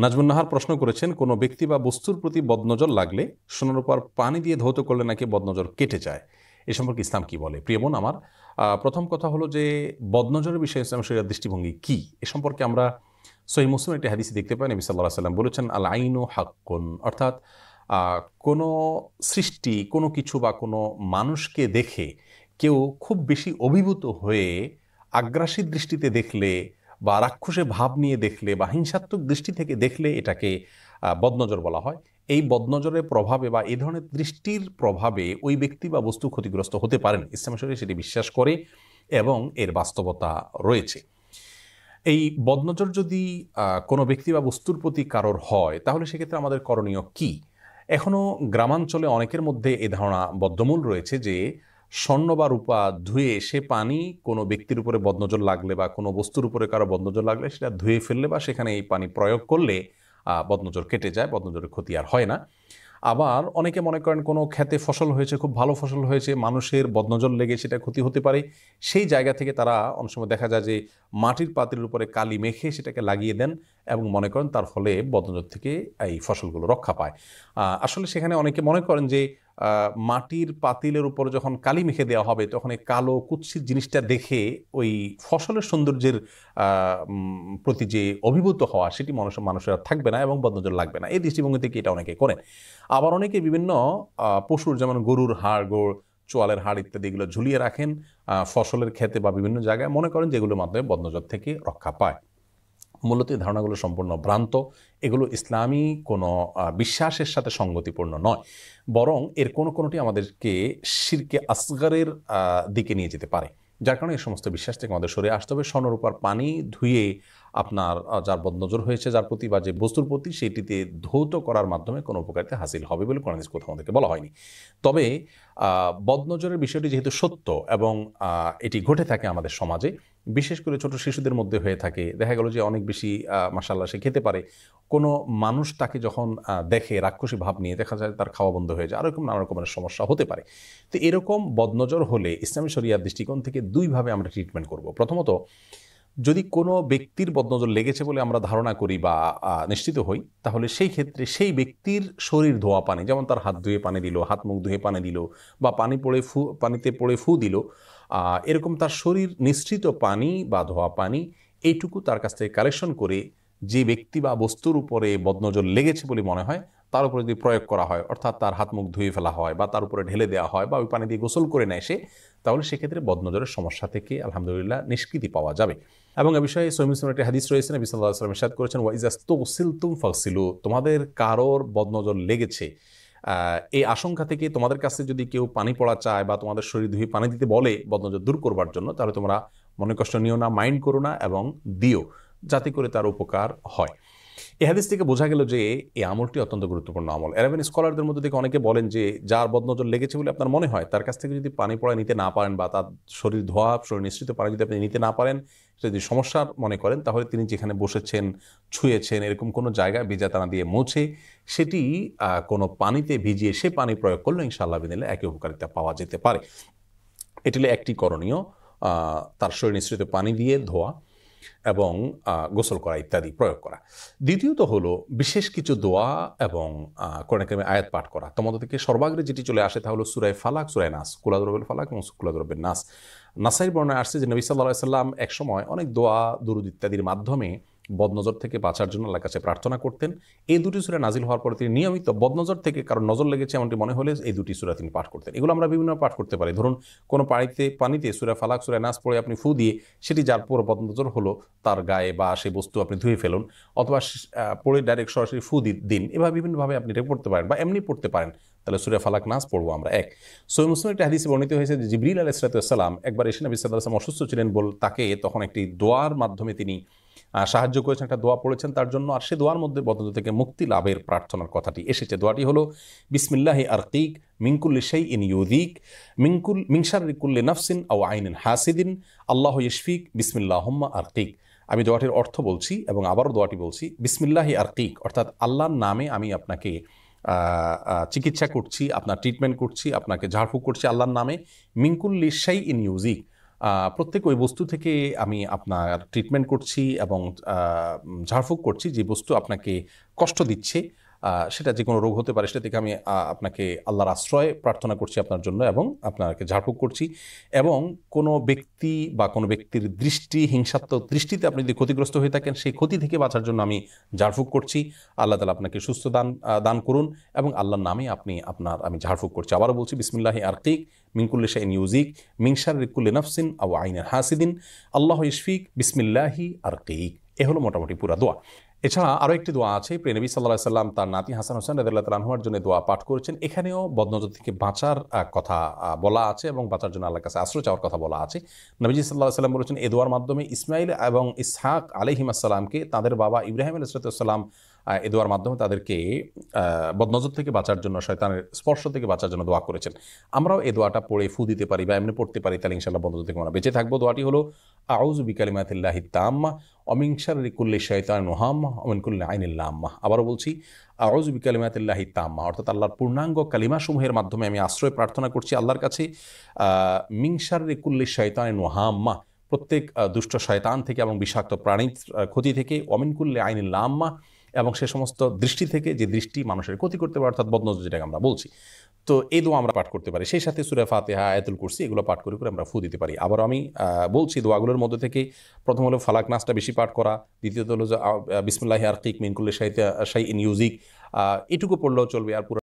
নাজমুন নাহার প্রশ্ন করেছেন কোনো ব্যক্তি বা বস্তুর প্রতি বদনজর লাগলে সোনার উপর পানি দিয়ে ধৌত করলে নাকি বদনজর কেটে যায় এ সম্পর্কে ইসলাম কি বলে প্রিয় বোন আমার প্রথম কথা হলো যে বদনজরের বিষয়ে ইসলাম শরীরের দৃষ্টিভঙ্গি কি এ সম্পর্কে আমরা সহি মুসলিম একটি হাদিসি দেখতে পাই নবী সাল্লাহ সাল্লাম বলেছেন আল আইনু হাক্কুন অর্থাৎ কোনো সৃষ্টি কোনো কিছু বা কোনো মানুষকে দেখে কেউ খুব বেশি অভিভূত হয়ে আগ্রাসী দৃষ্টিতে দেখলে বা রাক্ষসে ভাব নিয়ে দেখলে বা হিংসাত্মক দৃষ্টি থেকে দেখলে এটাকে বদনজর বলা হয় এই বদনজরের প্রভাবে বা এই ধরনের দৃষ্টির প্রভাবে ওই ব্যক্তি বা বস্তু ক্ষতিগ্রস্ত হতে পারেন ইসলাম শরীর সেটি বিশ্বাস করে এবং এর বাস্তবতা রয়েছে এই বদনজর যদি কোনো ব্যক্তি বা বস্তুর প্রতি কারোর হয় তাহলে সেক্ষেত্রে আমাদের করণীয় কি এখনও গ্রামাঞ্চলে অনেকের মধ্যে এ ধারণা বদ্ধমূল রয়েছে যে স্বর্ণ বা রূপা ধুয়ে সে পানি কোনো ব্যক্তির উপরে বদনজর লাগলে বা কোনো বস্তুর উপরে কারো বদনজর লাগলে সেটা ধুয়ে ফেললে বা সেখানে এই পানি প্রয়োগ করলে বদনজর কেটে যায় বদনজরের ক্ষতি আর হয় না আবার অনেকে মনে করেন কোনো খেতে ফসল হয়েছে খুব ভালো ফসল হয়েছে মানুষের বদনজর লেগে সেটা ক্ষতি হতে পারে সেই জায়গা থেকে তারা অনেক সময় দেখা যায় যে মাটির পাতিলের উপরে কালি মেখে সেটাকে লাগিয়ে দেন এবং মনে করেন তার ফলে বদনজর থেকে এই ফসলগুলো রক্ষা পায় আসলে সেখানে অনেকে মনে করেন যে মাটির পাতিলের উপর যখন কালি মেখে দেওয়া হবে তখন এই কালো কুৎসিত জিনিসটা দেখে ওই ফসলের সৌন্দর্যের প্রতি যে অভিভূত হওয়া সেটি মানুষ মানুষের থাকবে না এবং বদনজর লাগবে না এই দৃষ্টিভঙ্গি থেকে এটা অনেকে করেন আবার অনেকে বিভিন্ন পশুর যেমন গরুর হাড় গোড় চোয়ালের হাড় ইত্যাদি এগুলো ঝুলিয়ে রাখেন ফসলের ক্ষেতে বা বিভিন্ন জায়গায় মনে করেন যেগুলোর মাধ্যমে বদনজর থেকে রক্ষা পায় মূলত এই ধারণাগুলো সম্পূর্ণ ভ্রান্ত এগুলো ইসলামী কোনো বিশ্বাসের সাথে সঙ্গতিপূর্ণ নয় বরং এর কোনো কোনোটি আমাদেরকে শিরকে আসগারের দিকে নিয়ে যেতে পারে যার কারণে এই সমস্ত বিশ্বাস থেকে আমাদের সরে আসতে হবে স্বর্ণরূপার পানি ধুয়ে আপনার যার বদনজর হয়েছে যার প্রতি বা যে বস্তুর প্রতি সেটিতে ধৌত করার মাধ্যমে কোনো উপকারিতা হাসিল হবে বলে কোনো কোথাও আমাদেরকে বলা হয়নি তবে বদনজরের বিষয়টি যেহেতু সত্য এবং এটি ঘটে থাকে আমাদের সমাজে বিশেষ করে ছোট শিশুদের মধ্যে হয়ে থাকে দেখা গেল যে অনেক বেশি মাসাল্লাহ সে খেতে পারে কোনো মানুষ তাকে যখন দেখে রাক্ষসী ভাব নিয়ে দেখা যায় তার খাওয়া বন্ধ হয়ে যায় আর এরকম নানা রকমের সমস্যা হতে পারে তো এরকম বদনজর হলে ইসলামী শরিয়ার দৃষ্টিকোণ থেকে দুইভাবে আমরা ট্রিটমেন্ট করব প্রথমত যদি কোনো ব্যক্তির বদনজর লেগেছে বলে আমরা ধারণা করি বা নিশ্চিত হই তাহলে সেই ক্ষেত্রে সেই ব্যক্তির শরীর ধোয়া পানি যেমন তার হাত ধুয়ে পানি দিল হাত মুখ ধুয়ে পানি দিল বা পানি পড়ে ফু পানিতে পড়ে ফু দিল এরকম তার শরীর নিশ্চিত পানি বা ধোয়া পানি এইটুকু তার কাছ থেকে কালেকশন করে যে ব্যক্তি বা বস্তুর উপরে বদনজর লেগেছে বলে মনে হয় তার উপরে যদি প্রয়োগ করা হয় অর্থাৎ তার হাত মুখ ধুয়ে ফেলা হয় বা তার উপরে ঢেলে দেওয়া হয় বা ওই পানি দিয়ে গোসল করে নেয় সে তাহলে সেক্ষেত্রে বদনজরের সমস্যা থেকে আলহামদুলিল্লাহ নিষ্কৃতি পাওয়া যাবে এবং এ বিষয়ে সৈমিসম একটি হাদিস রয়েছেন নবী আসলাম ইসাদ করেছেন ওয়াইজাস্তুম ফাকসিলু তোমাদের কারোর বদনজর লেগেছে এই আশঙ্কা থেকে তোমাদের কাছে যদি কেউ পানি পড়া চায় বা তোমাদের শরীর ধুয়ে পানি দিতে বলে বদনজর দূর করবার জন্য তাহলে তোমরা মনে কষ্ট নিও না মাইন্ড করো না এবং দিও যাতে করে তার উপকার হয় এ হাদিস থেকে বোঝা গেল যে এই আমলটি অত্যন্ত গুরুত্বপূর্ণ আমল এরাবেন স্কলারদের মধ্যে থেকে অনেকে বলেন যে যার বদনজর লেগেছে বলে আপনার মনে হয় তার কাছ থেকে যদি পানি পড়া নিতে না পারেন বা তার শরীর ধোয়া শরীর নিশ্চিত পানি যদি আপনি নিতে না পারেন যদি সমস্যার মনে করেন তাহলে তিনি যেখানে বসেছেন ছুঁয়েছেন এরকম কোনো জায়গা ভিজা তানা দিয়ে মুছে সেটি কোনো পানিতে ভিজিয়ে সে পানি প্রয়োগ করলে ইনশাআল্লাহ বিদিনে একই উপকারিতা পাওয়া যেতে পারে এটি একটি করণীয় তার শরীর নিঃসৃত পানি দিয়ে ধোয়া এবং গোসল করা ইত্যাদি প্রয়োগ করা দ্বিতীয়ত হলো বিশেষ কিছু দোয়া এবং কোরআনকামে আয়াত পাঠ করা তোমাদের থেকে সর্বাগ্রে যেটি চলে আসে তা হলো সুরায় ফালাক সুরায় নাস কুলাদরবের ফালাক এবং কুলাদরবের নাস নাসাইর বর্ণায় আসছে যে নবী সাল্লাহ সাল্লাম একসময় অনেক দোয়া দুরুদ ইত্যাদির মাধ্যমে বদনজর থেকে বাঁচার জন্য আল্লাহ কাছে প্রার্থনা করতেন এই দুটি সুরা নাজিল হওয়ার পরে তিনি নিয়মিত বদনজর থেকে কারণ নজর লেগেছে এমনটি মনে হলে এই দুটি সুরা তিনি পাঠ করতেন এগুলো আমরা বিভিন্ন পাঠ করতে পারি ধরুন কোনো পানিতে পানিতে সুরা ফালাক সুরা নাচ পড়ে আপনি ফু দিয়ে সেটি যার পর বদনজর হলো তার গায়ে বা সেই বস্তু আপনি ধুয়ে ফেলুন অথবা পড়ে ডাইরেক্ট সরাসরি ফু দিন এভাবে বিভিন্নভাবে আপনি এটা পড়তে পারেন বা এমনি পড়তে পারেন তাহলে সুরে ফালাক নাস পড়বো আমরা এক সৈয় মুসলিম একটা হাদিসে বর্ণিত হয়েছে যে জিবরিল আল ইসরাতাম একবার এসে নবী সাল্লাম অসুস্থ ছিলেন বল তাকে তখন একটি দোয়ার মাধ্যমে তিনি সাহায্য করেছেন একটা দোয়া পড়েছেন তার জন্য আর সে দোয়ার মধ্যে বদন্ত থেকে মুক্তি লাভের প্রার্থনার কথাটি এসেছে দোয়াটি হলো বিসমিল্লাহি আরকিক মিঙ্কুল্লি সেই ইন ইউদিক মিঙ্কুল মিংসার রিকুল্লি নফসিন আও ইন হাসিদিন আল্লাহ ইশফিক বিসমিল্লাহ আরকিক আমি দোয়াটির অর্থ বলছি এবং আবারও দোয়াটি বলছি বিসমিল্লাহি আরকিক অর্থাৎ আল্লাহর নামে আমি আপনাকে চিকিৎসা আচ্ছা। করছি আপনার ট্রিটমেন্ট করছি আপনাকে ঝাড়ফুঁক করছি আল্লাহর নামে মিঙ্কুল্লি লিসাই ইন ইউজিক প্রত্যেক ওই বস্তু থেকে আমি আপনার ট্রিটমেন্ট করছি এবং ঝাড়ফুঁক করছি যে বস্তু আপনাকে কষ্ট দিচ্ছে সেটা যে কোনো রোগ হতে পারে সেটা থেকে আমি আপনাকে আল্লাহর আশ্রয় প্রার্থনা করছি আপনার জন্য এবং আপনাকে ঝাড়ফুঁক করছি এবং কোনো ব্যক্তি বা কোনো ব্যক্তির দৃষ্টি হিংসাত্মক দৃষ্টিতে আপনি যদি ক্ষতিগ্রস্ত হয়ে থাকেন সেই ক্ষতি থেকে বাঁচার জন্য আমি ঝাড়ফুঁক করছি আল্লাহ তালা আপনাকে সুস্থ দান দান করুন এবং আল্লাহর নামে আপনি আপনার আমি ঝাড়ফুঁক করছি আবারও বলছি বিসমিল্লাহি আর্কিক মিঙ্কুল্লি শাহ ইউজিক মিংসার রিকুল্লি নফসিন আও আইনের হাসিদিন আল্লাহ ইশফিক বিসমিল্লাহি আর্কিক এ হলো মোটামুটি পুরা দোয়া এছাড়া আরও একটি দোয়া আছে প্রেনবী সাল্লাহ সাল্লাম তার নাতি হাসান হোসেন রাজিল্লাহ তালাহুয়ার জন্য দোয়া পাঠ করেছেন এখানেও বদনজর থেকে বাঁচার কথা বলা আছে এবং বাঁচার জন্য আল্লাহর কাছে আশ্রয় চাওয়ার কথা বলা আছে নবীজি সাল্লাহ সাল্লাম বলেছেন এ দোয়ার মাধ্যমে ইসমাইল এবং ইসহাক আলহিম আসসালামকে তাদের বাবা ইব্রাহিম আলসালাম এ দোয়ার মাধ্যমে তাদেরকে বদনজর থেকে বাঁচার জন্য শয়তানের স্পর্শ থেকে বাঁচার জন্য দোয়া করেছেন আমরাও এ দোয়াটা পড়ে ফু দিতে পারি বা এমনি পড়তে পারি তাহলে ইনশাল্লাহ বদনজর থেকে আমরা বেঁচে থাকবো দোয়াটি হলো আউজ বিকালিমাতিল্লাহি তাম্মা অমিংসার রিকুল্লি শয়তান নোহাম অমিনকুল্লি আইনিল্লা আম্মা আবারও বলছি আউজ বিকালিমাতিল্লাহি তাম্মা অর্থাৎ আল্লাহর পূর্ণাঙ্গ কালিমাসমূহের মাধ্যমে আমি আশ্রয় প্রার্থনা করছি আল্লাহর কাছে মিংসার রিকুল্লি শৈতান নোহাম্মা প্রত্যেক দুষ্ট শয়তান থেকে এবং বিষাক্ত প্রাণীর ক্ষতি থেকে অমিনকুল্লি আইনিল্লা আম্মা এবং সে সমস্ত দৃষ্টি থেকে যে দৃষ্টি মানুষের ক্ষতি করতে পারে অর্থাৎ বদনজ যেটাকে আমরা বলছি তো এই দোয়া আমরা পাঠ করতে পারি সেই সাথে সুরে ফাতেহা এতুল কুরসি এগুলো পাঠ করে করে আমরা ফু দিতে পারি আবার আমি বলছি দোয়াগুলোর মধ্যে থেকে প্রথম হলো ফালাক নাচটা বেশি পাঠ করা দ্বিতীয়ত হলো যে বিসমুল্লাহ আর্কিক মিনকুল্লি সাহিত্য সাই ইন ইউজিক এটুকু পড়লেও চলবে আর পুরো